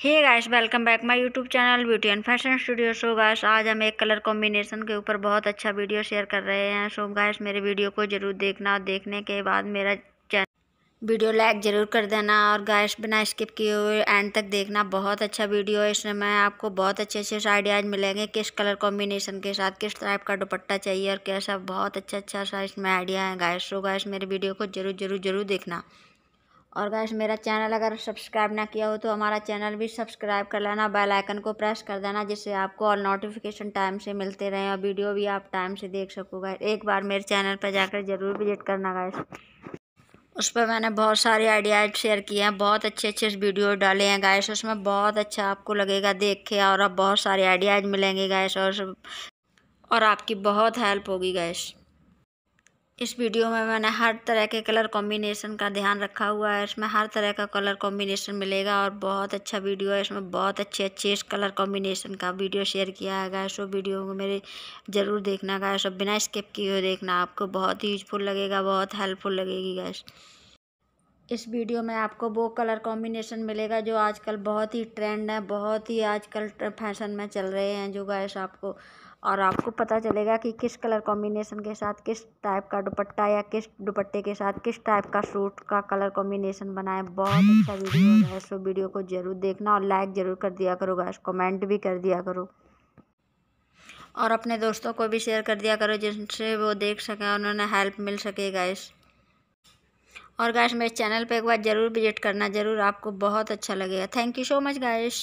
hey guys welcome back my YouTube channel beauty and fashion studio show guys आज हम एक colour combination के ऊपर बहुत अच्छा वीडियो शेयर कर रहे हैं सो गाइस मेरे वीडियो को ज़रूर देखना और देखने के बाद मेरा चैनल वीडियो लाइक ज़रूर कर देना और गाइस बिना स्किप किए हुए एंड तक देखना बहुत अच्छा वीडियो है इसमें मैं आपको बहुत अच्छे अच्छे आइडियाज़ मिलेंगे किस कलर कॉम्बिनेशन के साथ किस टाइप का दुपट्टा चाहिए और कैसा बहुत अच्छा अच्छा सा इसमें आइडिया है गाइस सो गाइस मेरे वीडियो को जरूर जरूर जरूर देखना और गैस मेरा चैनल अगर सब्सक्राइब ना किया हो तो हमारा चैनल भी सब्सक्राइब कर लेना बेल आइकन को प्रेस कर देना जिससे आपको और नोटिफिकेशन टाइम से मिलते रहें और वीडियो भी आप टाइम से देख सकोगा एक बार मेरे चैनल पर जाकर ज़रूर विजिट करना गैस उस पर मैंने बहुत सारे आइडियाज़ शेयर किए हैं बहुत अच्छे अच्छे वीडियो डाले हैं गैस उसमें बहुत अच्छा आपको लगेगा देख के और अब बहुत सारे आइडियाज़ मिलेंगे गैस और और आपकी बहुत हेल्प होगी गैस इस वीडियो में मैंने हर तरह के कलर कॉम्बिनेशन का ध्यान रखा हुआ है इसमें हर तरह का कलर कॉम्बिनेशन मिलेगा और बहुत अच्छा वीडियो है इसमें बहुत अच्छे अच्छे इस कलर कॉम्बिनेशन का वीडियो शेयर किया है गाइस सो वीडियो को मेरे ज़रूर देखना गाय और बिना स्किप किए हुए देखना आपको बहुत ही यूजफुल लगेगा बहुत हेल्पफुल लगेगी गैस इस वीडियो में आपको वो कलर कॉम्बिनेशन मिलेगा जो आजकल बहुत ही ट्रेंड है बहुत ही आजकल फैशन में चल रहे हैं जो गैस आपको और आपको पता चलेगा कि किस कलर कॉम्बिनेशन के साथ किस टाइप का दुपट्टा या किस दुपट्टे के साथ किस टाइप का सूट का कलर कॉम्बिनेशन बनाए बहुत अच्छा वीडियो है सो वीडियो को ज़रूर देखना और लाइक ज़रूर कर दिया करो गैस कमेंट भी कर दिया करो और अपने दोस्तों को भी शेयर कर दिया करो जिनसे वो देख सकें उन्होंने हेल्प मिल सके गैस और गैस मेरे चैनल पर एक बार ज़रूर विजिट करना ज़रूर आपको बहुत अच्छा लगेगा thank you so much gas